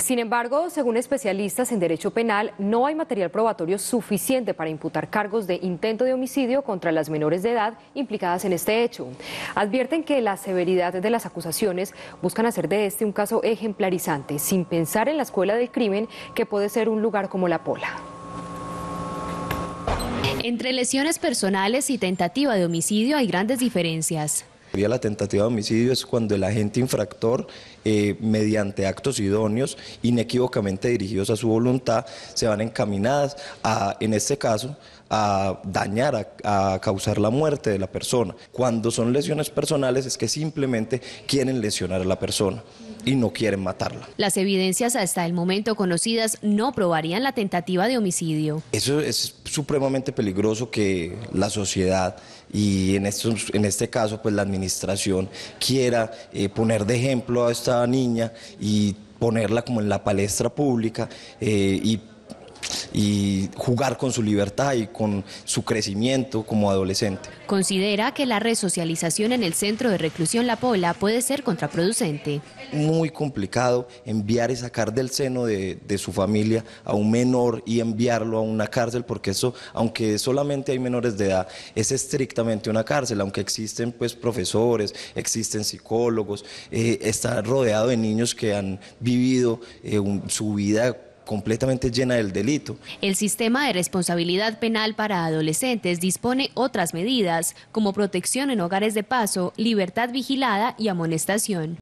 Sin embargo, según especialistas en derecho penal, no hay material probatorio suficiente para imputar cargos de intento de homicidio contra las menores de edad implicadas en este hecho. Advierten que la severidad de las acusaciones buscan hacer de este un caso ejemplarizante, sin pensar en la escuela del crimen que puede ser un lugar como la Pola. Entre lesiones personales y tentativa de homicidio hay grandes diferencias. La tentativa de homicidio es cuando el agente infractor, eh, mediante actos idóneos, inequívocamente dirigidos a su voluntad, se van encaminadas a, en este caso, a dañar, a, causar la muerte de la persona. Cuando son lesiones personales es que simplemente quieren lesionar a la persona y no quieren matarla. Las evidencias hasta el momento conocidas no probarían la tentativa de homicidio. Eso es supremamente peligroso que la sociedad y en, este caso pues la administración quiera eh, poner de ejemplo a esta niña y ponerla como en la palestra pública eh, y y jugar con su libertad y con su crecimiento como adolescente. Considera que la resocialización en el centro de reclusión La Pola puede ser contraproducente. Muy complicado enviar y sacar del seno de, su familia a un menor y enviarlo a una cárcel porque eso, aunque solamente hay menores de edad, es estrictamente una cárcel, aunque existen pues profesores, existen psicólogos, eh, está rodeado de niños que han vivido eh, su vida completamente llena del delito. El sistema de responsabilidad penal para adolescentes dispone otras medidas como protección en hogares de paso, libertad vigilada y amonestación.